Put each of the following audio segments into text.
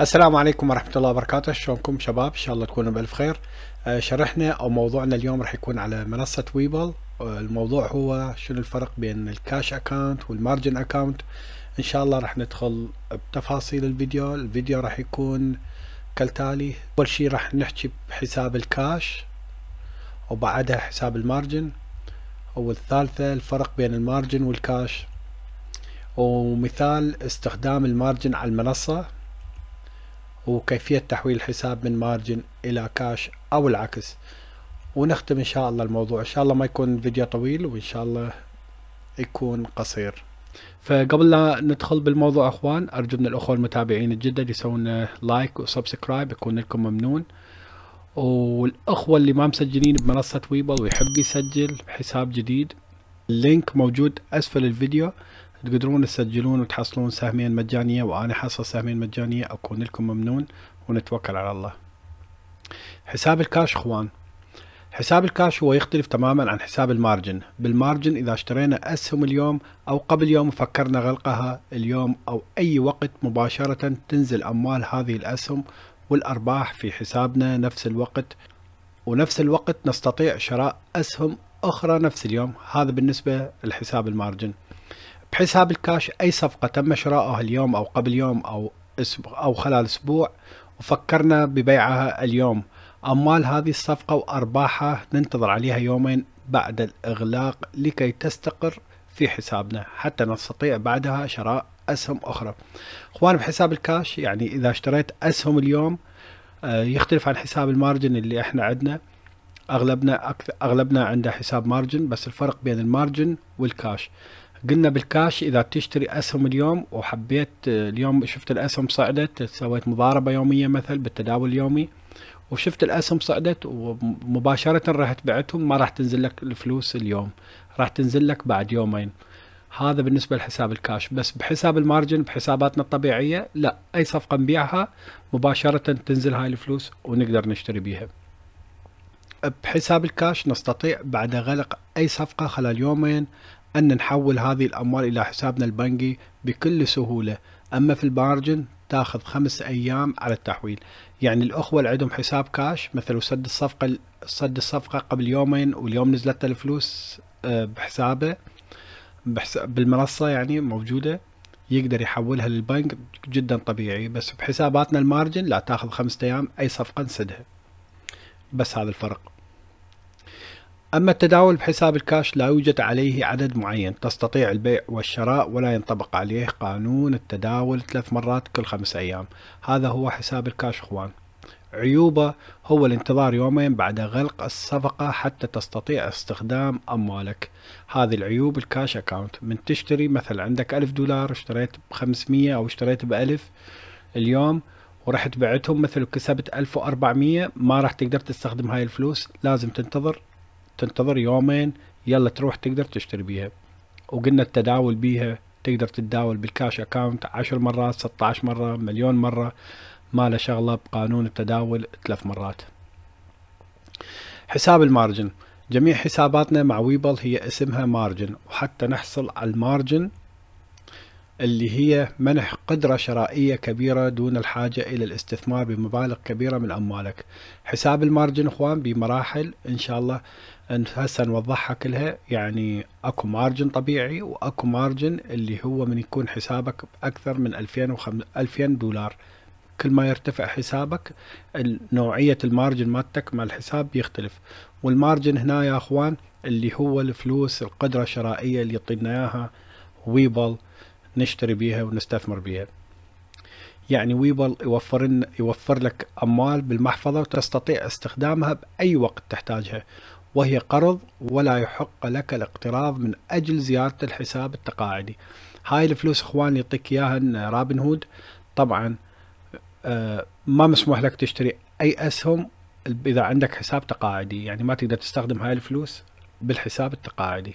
السلام عليكم ورحمة الله وبركاته شلونكم شباب إن شاء الله تكونوا بألف خير آه، شرحنا أو موضوعنا اليوم راح يكون على منصة ويبل آه، الموضوع هو شنو الفرق بين الكاش أكاونت والمارجن أكاونت إن شاء الله راح ندخل بتفاصيل الفيديو الفيديو راح يكون كالتالي أول شي راح نحكي بحساب الكاش وبعدها حساب المارجن والثالثة الفرق بين المارجن والكاش ومثال استخدام المارجن على المنصة وكيفية تحويل الحساب من مارجن إلى كاش أو العكس ونختم إن شاء الله الموضوع إن شاء الله ما يكون فيديو طويل وإن شاء الله يكون قصير فقبل لا ندخل بالموضوع أخوان أرجو من الأخوة المتابعين الجدد يسوون لايك وسبسكرايب يكون لكم ممنون والأخوة اللي ما مسجلين بمنصة ويبل ويحب يسجل حساب جديد اللينك موجود أسفل الفيديو تقدرون تسجلون وتحصلون سهمين مجانية وأنا حصل سهمين مجانية أكون لكم ممنون ونتوكل على الله حساب الكاش اخوان حساب الكاش هو يختلف تماما عن حساب المارجن بالمارجن إذا اشترينا أسهم اليوم أو قبل يوم فكرنا غلقها اليوم أو أي وقت مباشرة تنزل أموال هذه الأسهم والأرباح في حسابنا نفس الوقت ونفس الوقت نستطيع شراء أسهم أخرى نفس اليوم هذا بالنسبة لحساب المارجن بحساب الكاش أي صفقة تم شراءها اليوم أو قبل يوم أو أو خلال أسبوع وفكرنا ببيعها اليوم أموال هذه الصفقة وأرباحها ننتظر عليها يومين بعد الإغلاق لكي تستقر في حسابنا حتى نستطيع بعدها شراء أسهم أخرى أخوان بحساب الكاش يعني إذا اشتريت أسهم اليوم آه، يختلف عن حساب المارجن اللي احنا عندنا أغلبنا أغلبنا عنده حساب مارجن بس الفرق بين المارجن والكاش قلنا بالكاش اذا بتشتري اسهم اليوم وحبيت آه، اليوم شفت الاسهم صعدت سويت مضاربه يوميه مثل بالتداول اليومي وشفت الاسهم صعدت ومباشره راح تبعتهم ما راح تنزل لك الفلوس اليوم راح تنزل لك بعد يومين هذا بالنسبه لحساب الكاش بس بحساب المارجن بحساباتنا الطبيعيه لا اي صفقه نبيعها مباشره تنزل هاي الفلوس ونقدر نشتري بيها بحساب الكاش نستطيع بعد غلق أي صفقة خلال يومين أن نحول هذه الأموال إلى حسابنا البنكي بكل سهولة أما في المارجن تاخذ خمس أيام على التحويل يعني الأخوة اللي عندهم حساب كاش مثل سد الصفقة سد الصفقة قبل يومين واليوم نزلت الفلوس آه، بحسابه بالمنصة يعني موجودة يقدر يحولها للبنك جدا طبيعي بس بحساباتنا المارجن لا تاخذ خمسة أيام أي صفقة نسدها بس هذا الفرق أما التداول بحساب الكاش لا يوجد عليه عدد معين تستطيع البيع والشراء ولا ينطبق عليه قانون التداول ثلاث مرات كل خمس أيام هذا هو حساب الكاش أخوان عيوبه هو الانتظار يومين بعد غلق الصفقة حتى تستطيع استخدام أموالك هذه العيوب الكاش أكاونت من تشتري مثلا عندك ألف دولار اشتريت بخمسمية أو اشتريت بألف اليوم ورحت بعتهم مثل كسبت 1400 ما راح تقدر تستخدم هاي الفلوس لازم تنتظر تنتظر يومين يلا تروح تقدر تشتري بيها وقلنا التداول بيها تقدر تتداول بالكاش اكاونت عشر مرات 16 مرة مليون مرة ما له شغلة بقانون التداول ثلاث مرات حساب المارجن جميع حساباتنا مع ويبل هي اسمها مارجن وحتى نحصل على المارجن اللي هي منح قدرة شرائية كبيرة دون الحاجة إلى الاستثمار بمبالغ كبيرة من أموالك حساب المارجن إخوان بمراحل إن شاء الله هسه نوضحها كلها يعني اكو مارجن طبيعي واكو مارجن اللي هو من يكون حسابك باكثر من 2000 2000 دولار كل ما يرتفع حسابك نوعية المارجن مالتك مال الحساب بيختلف والمارجن هنا يا اخوان اللي هو الفلوس القدرة الشرائية اللي يعطينا اياها ويبل نشتري بيها ونستثمر بيها يعني ويبل يوفر يوفر لك اموال بالمحفظة وتستطيع استخدامها باي وقت تحتاجها وهي قرض ولا يحق لك الاقتراض من أجل زيادة الحساب التقاعدي هاي الفلوس اخوان يعطيك اياها رابن هود طبعا آه، ما مسموح لك تشتري اي اسهم اذا عندك حساب تقاعدي يعني ما تقدر تستخدم هاي الفلوس بالحساب التقاعدي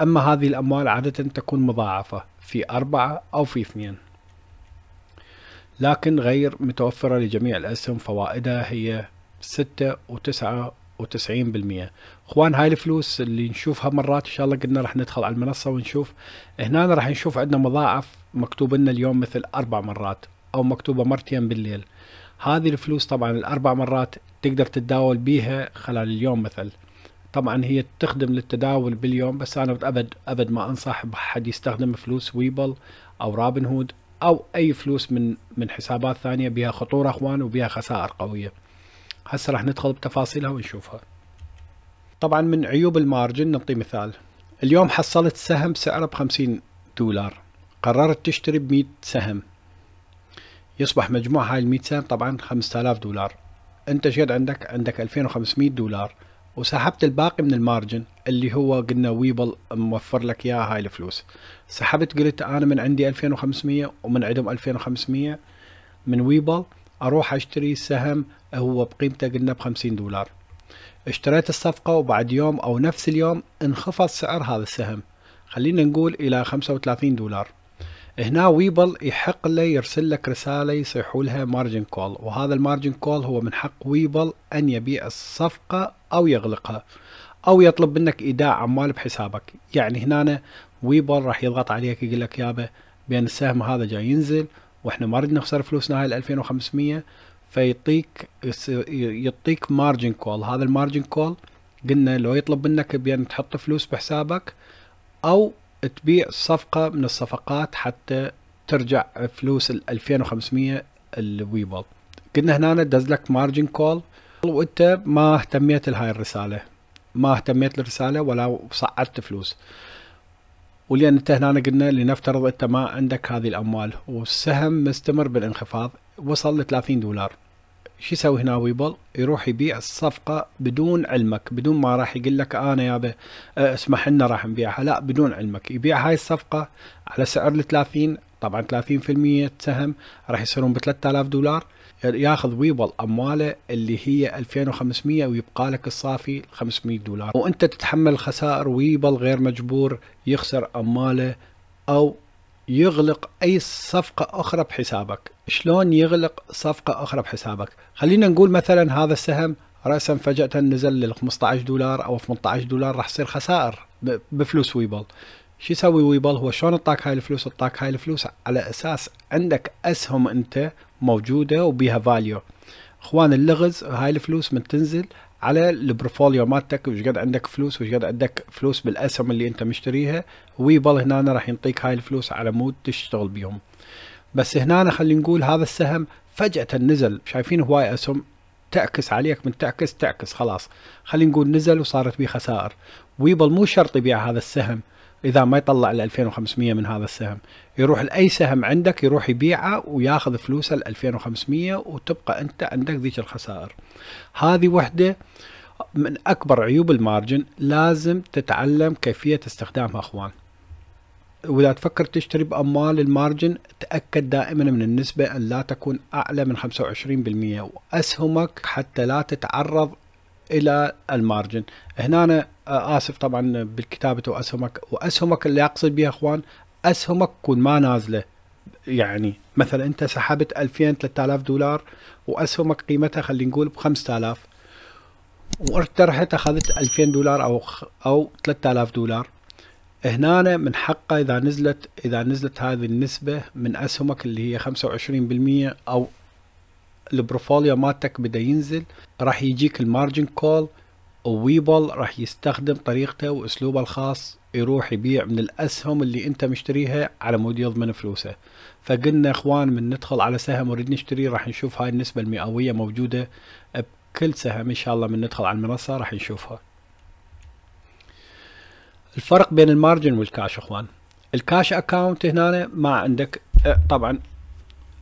اما هذه الاموال عادة تكون مضاعفة في اربعة او في اثنين لكن غير متوفرة لجميع الاسهم فوائدها هي ستة وتسعة اخوان هاي الفلوس اللي نشوفها مرات ان شاء الله قلنا راح ندخل على المنصه ونشوف هنا راح نشوف عندنا مضاعف مكتوب لنا اليوم مثل اربع مرات او مكتوبه مرتين بالليل هذه الفلوس طبعا الاربع مرات تقدر تتداول بيها خلال اليوم مثل طبعا هي تخدم للتداول باليوم بس انا ابد ابد ما انصح بحد يستخدم فلوس ويبل او رابن هود او اي فلوس من من حسابات ثانيه بها خطوره اخوان وبها خسائر قويه هسه راح ندخل بتفاصيلها ونشوفها طبعا من عيوب المارجن نعطي مثال اليوم حصلت سهم سعره ب 50 دولار قررت تشتري ب 100 سهم يصبح مجموع هاي ال 100 سهم طبعا 5000 دولار انت شد عندك عندك 2500 دولار وسحبت الباقي من المارجن اللي هو قلنا ويبل موفر لك اياها هاي الفلوس سحبت قلت انا من عندي 2500 ومن عندهم 2500 من ويبل اروح اشتري سهم هو بقيمته قلنا بخمسين دولار اشتريت الصفقة وبعد يوم أو نفس اليوم انخفض سعر هذا السهم خلينا نقول إلى خمسة وثلاثين دولار هنا ويبل يحق له يرسل لك رسالة يصيحولها مارجن كول وهذا المارجن كول هو من حق ويبل أن يبيع الصفقة أو يغلقها أو يطلب منك إيداع عمال بحسابك يعني هنا ويبل راح يضغط عليك يقول لك يابا بان السهم هذا جاي ينزل واحنا ما ردنا نخسر فلوسنا هاي ال 2500 فيعطيك يعطيك مارجن كول هذا المارجن كول قلنا لو يطلب منك بأن تحط فلوس بحسابك أو تبيع صفقة من الصفقات حتى ترجع فلوس ال 2500 الويبل قلنا هنا دز لك مارجن كول وانت ما اهتميت لهاي الرسالة ما اهتميت للرسالة ولا صعدت فلوس ولان انت هنا قلنا لنفترض انت ما عندك هذه الاموال والسهم مستمر بالانخفاض وصل ل 30 دولار شو يسوي هنا ويبل يروح يبيع الصفقة بدون علمك بدون ما راح يقول لك انا يا به أه، اسمح لنا راح نبيعها لا بدون علمك يبيع هاي الصفقة على سعر طبعا 30 طبعا 30% سهم راح يصيرون بثلاثة 3000 دولار ياخذ ويبل امواله اللي هي 2500 ويبقى لك الصافي 500 دولار وانت تتحمل خسائر ويبل غير مجبور يخسر امواله او يغلق أي صفقة أخرى بحسابك شلون يغلق صفقة أخرى بحسابك خلينا نقول مثلا هذا السهم رأسا فجأة نزل لل 15 دولار أو 18 دولار راح يصير خسائر بفلوس ويبل شو يسوي ويبل هو شلون اعطاك هاي الفلوس اعطاك هاي الفلوس على اساس عندك اسهم انت موجوده وبيها فاليو اخوان اللغز هاي الفلوس من تنزل على البروفوليو مالتك وش قد عندك فلوس وش قد عندك فلوس بالاسهم اللي انت مشتريها ويبل هنا راح ينطيك هاي الفلوس على مود تشتغل بيهم بس هنا خلينا نقول هذا السهم فجأة نزل شايفين هواي اسهم تعكس عليك من تعكس تعكس خلاص خلينا نقول نزل وصارت بيه خسائر ويبل مو شرط يبيع هذا السهم اذا ما يطلع ال 2500 من هذا السهم يروح لاي سهم عندك يروح يبيعه وياخذ فلوسه ال 2500 وتبقى انت عندك ذيك الخسائر هذه وحده من اكبر عيوب المارجن لازم تتعلم كيفيه استخدامها اخوان واذا تفكر تشتري باموال المارجن تاكد دائما من النسبه ان لا تكون اعلى من 25% واسهمك حتى لا تتعرض الى المارجن هنا أنا آه، اسف طبعا بالكتابه واسهمك واسهمك اللي اقصد بها اخوان اسهمك تكون ما نازله يعني مثلا انت سحبت 2000 3000 دولار واسهمك قيمتها خلينا نقول ب 5000 رحت اخذت 2000 دولار او او 3000 دولار هنا من حقه اذا نزلت اذا نزلت هذه النسبه من اسهمك اللي هي 25% او البروفوليو مالتك بدا ينزل راح يجيك المارجن كول وويبل راح يستخدم طريقته واسلوبه الخاص يروح يبيع من الاسهم اللي انت مشتريها على مود يضمن فلوسه فقلنا اخوان من ندخل على سهم ونريد نشتري راح نشوف هاي النسبة المئوية موجودة بكل سهم ان شاء الله من ندخل على المنصة راح نشوفها الفرق بين المارجن والكاش اخوان الكاش اكاونت هنا ما عندك طبعا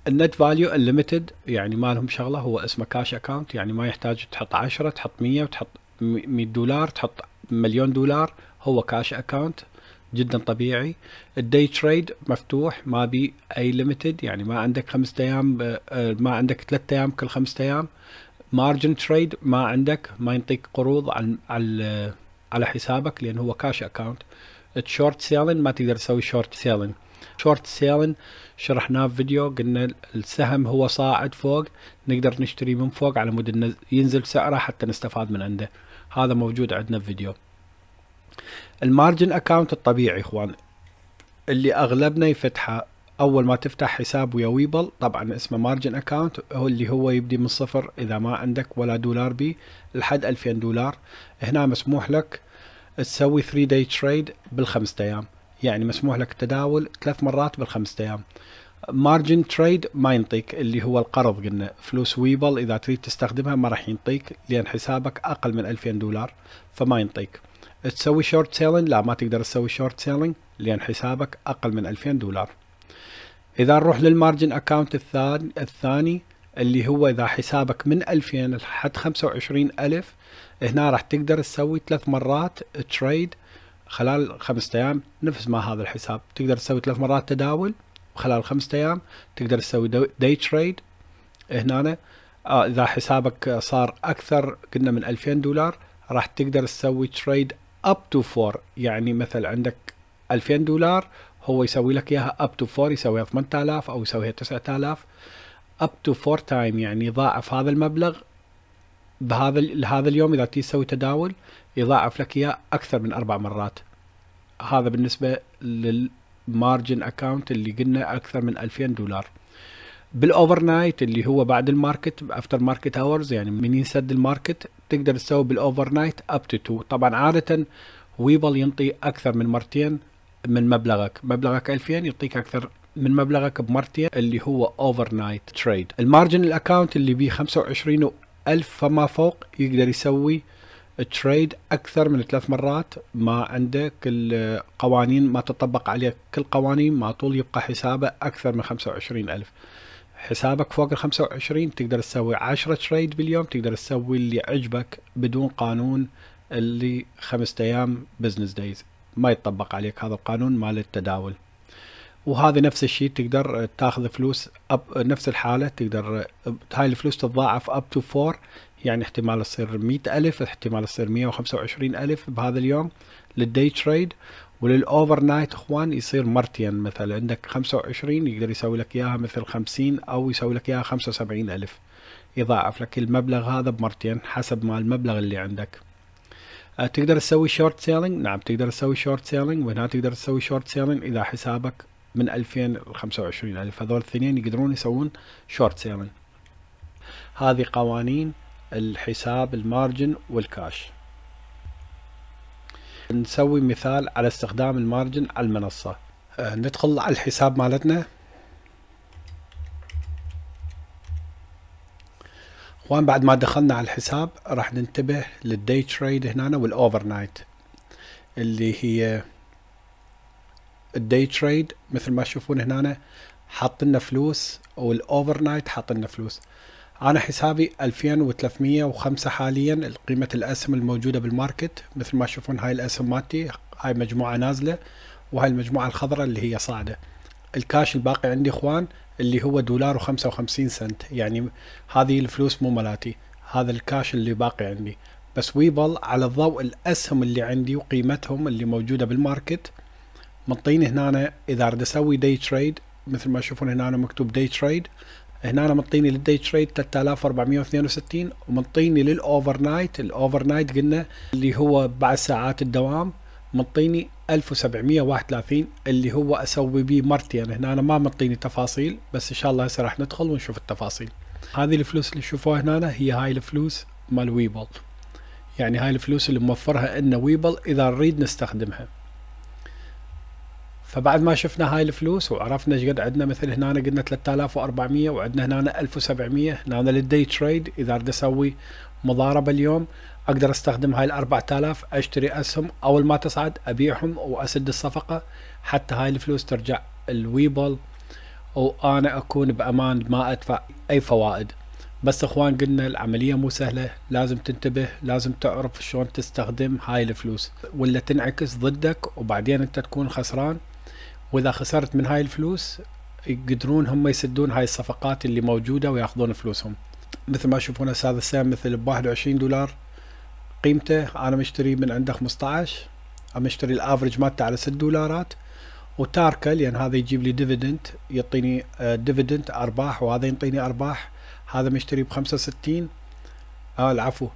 النت فاليو انليمتد يعني ما لهم شغله هو اسمه كاش اكونت يعني ما يحتاج تحط 10 تحط 100 وتحط 100 دولار تحط مليون دولار هو كاش اكونت جدا طبيعي الدي تريد مفتوح ما بي اي ليمتد يعني ما عندك خمس ايام آه، آه، ما عندك ثلاث ايام كل خمس ايام مارجن تريد ما عندك ما ينطيك قروض عن على آه، على حسابك لان هو كاش اكونت الشورت سيلين ما تقدر تسوي شورت سيلين شورت سيلين شرحناه في فيديو قلنا السهم هو صاعد فوق نقدر نشتري من فوق على مود ينزل سعره حتى نستفاد من عنده هذا موجود عندنا في فيديو المارجن اكاونت الطبيعي اخوان اللي اغلبنا يفتحه اول ما تفتح حساب ويا ويبل طبعا اسمه مارجن اكاونت هو اللي هو يبدي من صفر اذا ما عندك ولا دولار بي لحد 2000 دولار هنا مسموح لك تسوي 3 داي تريد بالخمسة ايام يعني مسموح لك التداول ثلاث مرات بالخمسة ايام مارجن تريد ما ينطيك اللي هو القرض قلنا فلوس ويبل اذا تريد تستخدمها ما راح ينطيك لان حسابك اقل من 2000 دولار فما ينطيك تسوي شورت سيلينج لا ما تقدر تسوي شورت سيلينج لان حسابك اقل من 2000 دولار اذا نروح للمارجن اكاونت الثاني الثاني اللي هو اذا حسابك من 2000 لحد 25000 هنا راح تقدر تسوي ثلاث مرات تريد خلال خمسة أيام نفس ما هذا الحساب تقدر تسوي ثلاث مرات تداول خلال خمسة أيام تقدر تسوي داي تريد هنا آه، إذا حسابك صار أكثر قلنا من 2000 دولار راح تقدر تسوي تريد أب تو فور يعني مثل عندك 2000 دولار هو يسوي لك إياها أب تو فور يسويها 8000 أو يسويها 9000 أب تو فور تايم يعني ضاعف هذا المبلغ بهذا لهذا اليوم اذا تسوي تداول يضاعف لك اياه اكثر من اربع مرات هذا بالنسبه للمارجن اكاونت اللي قلنا اكثر من 2000 دولار بالاوفر نايت اللي هو بعد الماركت افتر ماركت اورز يعني من ينسد الماركت تقدر تسوي بالاوفر نايت اب تو 2 طبعا عاده ويبل ينطي اكثر من مرتين من مبلغك مبلغك 2000 يعطيك اكثر من مبلغك بمرتين اللي هو اوفر نايت تريد المارجن الاكاونت اللي بيه 25 ألف فما فوق يقدر يسوي تريد اكثر من ثلاث مرات ما عنده كل قوانين ما تطبق عليه كل قوانين ما طول يبقى حسابه اكثر من ألف حسابك فوق ال 25 تقدر تسوي 10 تريد باليوم تقدر تسوي اللي عجبك بدون قانون اللي خمسة ايام بزنس دايز ما يتطبق عليك هذا القانون مال التداول وهذا نفس الشيء تقدر تاخذ فلوس أب نفس الحالة تقدر هاي الفلوس تتضاعف أب تو فور يعني احتمال تصير مئة ألف احتمال تصير مئة وخمسة وعشرين ألف بهذا اليوم للدي تريد وللأوفر نايت إخوان يصير مرتين مثلا عندك خمسة وعشرين يقدر يسوي لك إياها مثل خمسين أو يسوي لك إياها خمسة وسبعين ألف يضاعف لك المبلغ هذا بمرتين حسب ما المبلغ اللي عندك أه، تقدر تسوي شورت سيلينج نعم تقدر تسوي شورت سيلينج وهنا تقدر تسوي شورت سيلينج إذا حسابك من 2000 ل 25000 هذول الاثنين يقدرون يسوون شورت سيمن يعني. هذه قوانين الحساب المارجن والكاش نسوي مثال على استخدام المارجن على المنصة آه، ندخل على الحساب مالتنا وان بعد ما دخلنا على الحساب راح ننتبه للدي تريد هنا والاوفر نايت اللي هي الدي تريد مثل ما تشوفون هنا حاط لنا فلوس والاوفر نايت حاط لنا فلوس انا حسابي 2305 حاليا قيمه الاسهم الموجوده بالماركت مثل ما تشوفون هاي الاسهم مالتي هاي مجموعه نازله وهاي المجموعه الخضراء اللي هي صاعده الكاش الباقي عندي اخوان اللي هو دولار و55 سنت يعني هذه الفلوس مو مالتي هذا الكاش اللي باقي عندي بس ويبل على ضوء الاسهم اللي عندي وقيمتهم اللي موجوده بالماركت مطين هنا اذا اريد اسوي داي تريد مثل ما تشوفون هنا مكتوب داي تريد هنا مطيني للدي تريد 3462 ومطيني للاوفر نايت الاوفر نايت قلنا اللي هو بعد ساعات الدوام مطيني 1731 اللي هو اسوي بيه مرتين يعني هنا أنا ما مطيني تفاصيل بس ان شاء الله هسه راح ندخل ونشوف التفاصيل هذه الفلوس اللي تشوفوها هنا هي هاي الفلوس مال ويبل يعني هاي الفلوس اللي موفرها لنا ويبل اذا نريد نستخدمها فبعد ما شفنا هاي الفلوس وعرفنا ايش قد عندنا مثل هنا قلنا 3400 وعندنا هنا 1700 هنا للدي تريد اذا اريد اسوي مضاربه اليوم اقدر استخدم هاي ال 4000 اشتري اسهم اول ما تصعد ابيعهم واسد الصفقه حتى هاي الفلوس ترجع الويبل وانا اكون بامان ما ادفع اي فوائد بس اخوان قلنا العمليه مو سهله لازم تنتبه لازم تعرف شلون تستخدم هاي الفلوس ولا تنعكس ضدك وبعدين انت تكون خسران واذا خسرت من هاي الفلوس يقدرون هم يسدون هاي الصفقات اللي موجوده وياخذون فلوسهم مثل ما تشوفون هسه هذا السهم مثل ب 21 دولار قيمته انا مشتري من عنده 15 عم اشتري الافرج مالته على 6 دولارات وتاركه لان هذا يجيب لي ديفيدنت يعطيني ديفيدنت آه، ارباح وهذا يعطيني ارباح هذا مشتري ب 65 آه العفو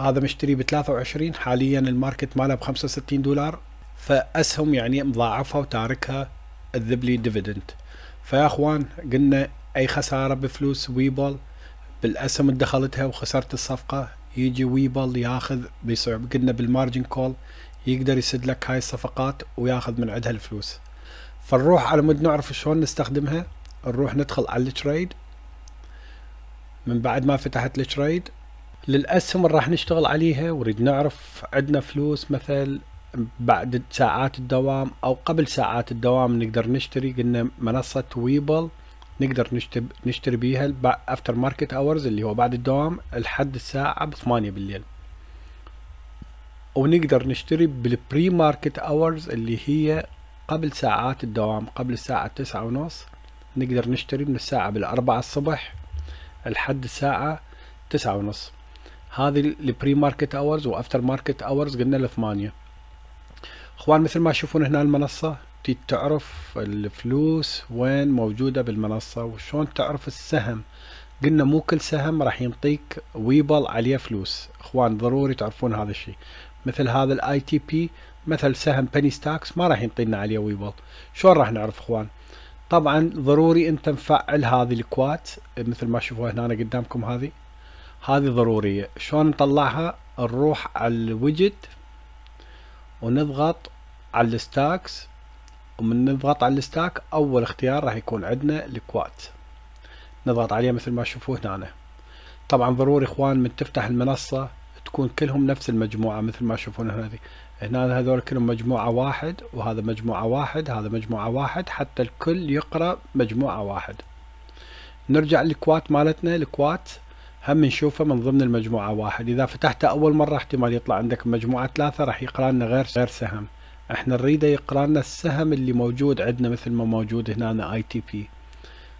هذا مشتري ب 23 حاليا الماركت ماله ب 65 دولار فاسهم يعني مضاعفه وتاركها الذبلي ديفيدنت فيا اخوان قلنا اي خساره بفلوس ويبل بالاسهم اللي دخلتها وخسرت الصفقه يجي ويبل ياخذ بصعوبه قلنا بالمارجن كول يقدر يسد لك هاي الصفقات وياخذ من عندها الفلوس فنروح على مود نعرف شلون نستخدمها نروح ندخل على التريد من بعد ما فتحت التريد للاسهم اللي راح نشتغل عليها ونريد نعرف عندنا فلوس مثل بعد ساعات الدوام او قبل ساعات الدوام نقدر نشتري قلنا منصه ويبل نقدر نشتري بيها افتر ماركت اورز اللي هو بعد الدوام لحد الساعه ب 8 بالليل ونقدر نشتري بالبري ماركت اورز اللي هي قبل ساعات الدوام قبل الساعة تسعة ونص نقدر نشتري من الساعة بالأربعة الصبح لحد الساعة تسعة ونص هذه البري ماركت اورز وافتر ماركت اورز قلنا الثمانية اخوان مثل ما تشوفون هنا المنصة تريد تعرف الفلوس وين موجودة بالمنصة وشون تعرف السهم قلنا مو كل سهم راح ينطيك ويبل عليه فلوس اخوان ضروري تعرفون هذا الشيء مثل هذا الاي تي بي مثل سهم بني ستاكس ما راح ينطينا عليه ويبل شلون راح نعرف اخوان طبعا ضروري انت مفعل هذه الكوات مثل ما تشوفوها هنا أنا قدامكم هذه هذه ضرورية شلون نطلعها نروح على الوجد ونضغط على الستاكس ومن نضغط على الستاك اول اختيار راح يكون عندنا الكوات نضغط عليه مثل ما تشوفوه هنا طبعا ضروري اخوان من تفتح المنصة تكون كلهم نفس المجموعة مثل ما تشوفون هنا دي. هنا هذول كلهم مجموعة واحد وهذا مجموعة واحد هذا مجموعة واحد حتى الكل يقرأ مجموعة واحد نرجع للكوات مالتنا الكوات هم نشوفه من ضمن المجموعة واحد إذا فتحته أول مرة احتمال يطلع عندك مجموعة ثلاثة راح يقرأنا غير غير سهم احنا نريده يقرأنا السهم اللي موجود عندنا مثل ما موجود هنا اي تي بي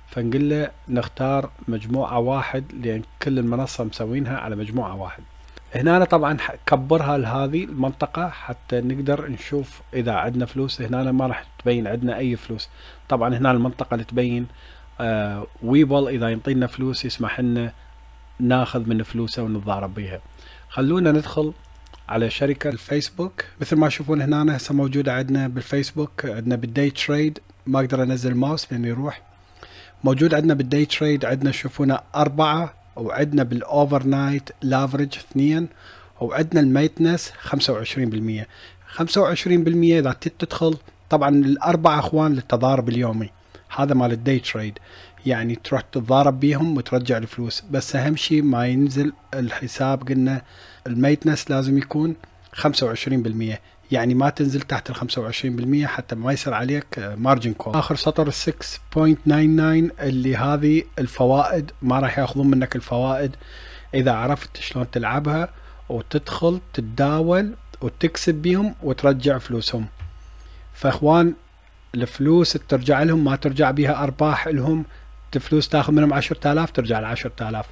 فنقول له نختار مجموعة واحد لأن كل المنصة مسوينها على مجموعة واحد هنا أنا طبعا كبرها لهذه المنطقة حتى نقدر نشوف إذا عندنا فلوس هنا ما راح تبين عندنا أي فلوس طبعا هنا المنطقة اللي تبين آه ويبل إذا ينطينا فلوس يسمح لنا ناخذ من فلوسه ونتضارب بيها خلونا ندخل على شركة الفيسبوك مثل ما تشوفون هنا هسه موجودة عندنا بالفيسبوك عندنا بالدي تريد ما اقدر انزل ماوس لان يروح موجود عندنا بالدي تريد عندنا تشوفونه أربعة وعندنا بالأوفر نايت لافرج اثنين وعندنا الميتنس 25% 25% إذا تدخل طبعا الأربعة أخوان للتضارب اليومي هذا مال الدي تريد يعني تروح تتضارب بيهم وترجع الفلوس بس أهم شيء ما ينزل الحساب قلنا الميتنس لازم يكون 25% يعني ما تنزل تحت ال 25% حتى ما يصير عليك مارجن كول اخر سطر 6.99 اللي هذه الفوائد ما راح ياخذون منك الفوائد اذا عرفت شلون تلعبها وتدخل تتداول وتكسب بيهم وترجع فلوسهم فاخوان الفلوس ترجع لهم ما ترجع بها ارباح لهم فلوس تاخذ منهم 10000 ترجع ل 10000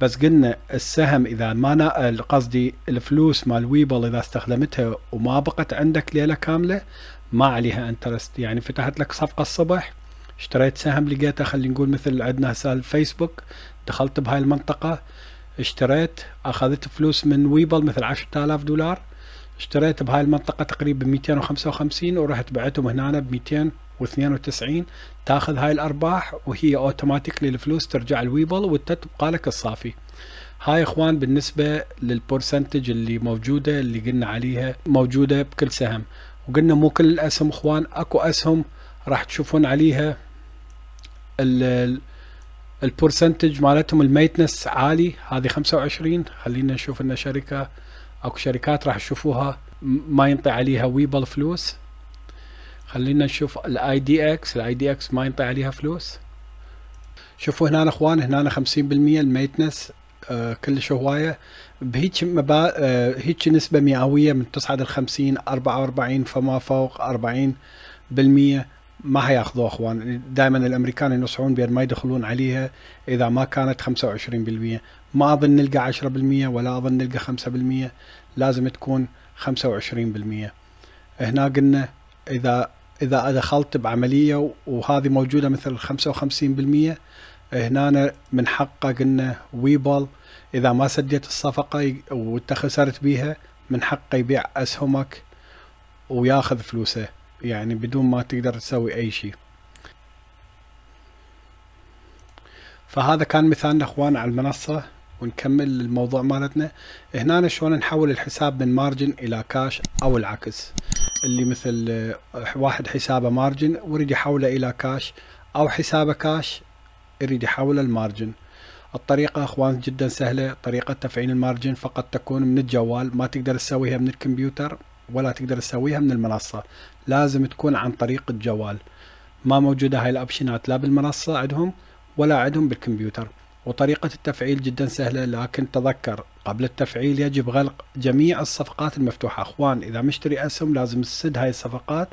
بس قلنا السهم اذا ما نقل قصدي الفلوس مال ويبل اذا استخدمتها وما بقت عندك ليله كامله ما عليها انترست يعني فتحت لك صفقه الصبح اشتريت سهم لقيته خلينا نقول مثل عندنا هسه الفيسبوك دخلت بهاي المنطقه اشتريت اخذت فلوس من ويبل مثل 10000 دولار اشتريت بهاي المنطقه تقريبا 255 ورحت بعتهم هنا ب 200 و92 تاخذ هاي الارباح وهي اوتوماتيكلي الفلوس ترجع الويبل وتبقى لك الصافي هاي اخوان بالنسبة للبرسنتج اللي موجودة اللي قلنا عليها موجودة بكل سهم وقلنا مو كل الاسهم اخوان اكو اسهم راح تشوفون عليها البرسنتج مالتهم الميتنس عالي هذه 25 خلينا نشوف لنا شركة اكو شركات راح تشوفوها ما ينطي عليها ويبل فلوس خلينا نشوف الاي دي اكس الاي دي اكس ما ينطي عليها فلوس شوفوا هنا اخوان هنا 50% الميتنس آه كلش هوايه بهيج مبا آه هيج نسبه مئويه من تصعد ال 50 44 فما فوق 40% ما حياخذوها اخوان دائما الامريكان ينصحون بان ما يدخلون عليها اذا ما كانت 25% ما اظن نلقى 10% ولا اظن نلقى 5% لازم تكون 25% هنا قلنا اذا اذا دخلت بعمليه وهذه موجوده مثل 55% هنا من حقك انه ويبل اذا ما سديت الصفقه خسرت بيها من حقه يبيع اسهمك وياخذ فلوسه يعني بدون ما تقدر تسوي اي شيء فهذا كان مثالنا اخوان على المنصه ونكمل الموضوع مالتنا هنا شلون نحول الحساب من مارجن الى كاش او العكس اللي مثل آه، واحد حسابه مارجن ويريد يحوله الى كاش او حسابه كاش يريد يحوله المارجن الطريقة اخوان جدا سهلة طريقة تفعيل المارجن فقط تكون من الجوال ما تقدر تسويها من الكمبيوتر ولا تقدر تسويها من المنصة لازم تكون عن طريق الجوال ما موجودة هاي الاوبشنات لا بالمنصة عندهم ولا عندهم بالكمبيوتر وطريقة التفعيل جدا سهلة لكن تذكر قبل التفعيل يجب غلق جميع الصفقات المفتوحة أخوان إذا مشتري أسهم لازم تسد هاي الصفقات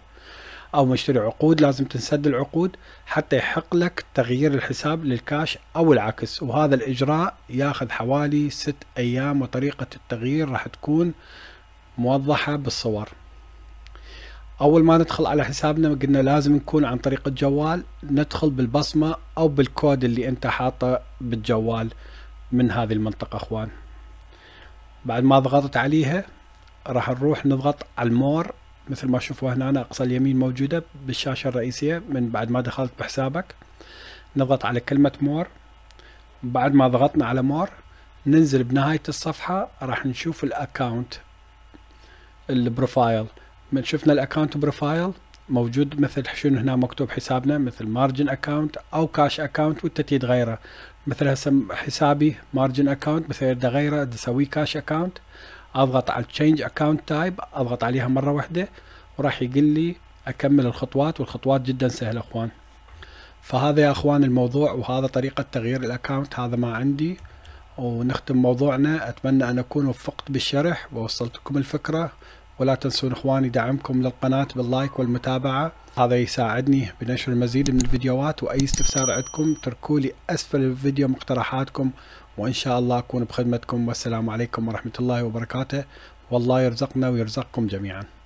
أو مشتري عقود لازم تنسد العقود حتى يحق لك تغيير الحساب للكاش أو العكس وهذا الإجراء ياخذ حوالي ست أيام وطريقة التغيير راح تكون موضحة بالصور اول ما ندخل على حسابنا قلنا لازم نكون عن طريق الجوال ندخل بالبصمه او بالكود اللي انت حاطه بالجوال من هذه المنطقه اخوان بعد ما ضغطت عليها راح نروح نضغط على المور مثل ما شوفوا هنا أنا اقصى اليمين موجوده بالشاشه الرئيسيه من بعد ما دخلت بحسابك نضغط على كلمه مور بعد ما ضغطنا على مور ننزل بنهايه الصفحه راح نشوف الاكونت البروفايل من شفنا الاكونت بروفايل موجود مثل شنو هنا مكتوب حسابنا مثل مارجن اكونت او كاش اكونت وانت تغيره مثل هسه حسابي مارجن اكونت مثل اريد اغيره اسوي كاش اكونت اضغط على تشينج اكونت تايب اضغط عليها مره واحده وراح يقول لي اكمل الخطوات والخطوات جدا سهله اخوان فهذا يا اخوان الموضوع وهذا طريقه تغيير الاكونت هذا ما عندي ونختم موضوعنا اتمنى ان اكون وفقت بالشرح ووصلتكم الفكره ولا تنسون إخواني دعمكم للقناة باللايك والمتابعة هذا يساعدني بنشر المزيد من الفيديوهات وأي استفسار عندكم تركوا لي أسفل الفيديو مقترحاتكم وإن شاء الله أكون بخدمتكم والسلام عليكم ورحمة الله وبركاته والله يرزقنا ويرزقكم جميعاً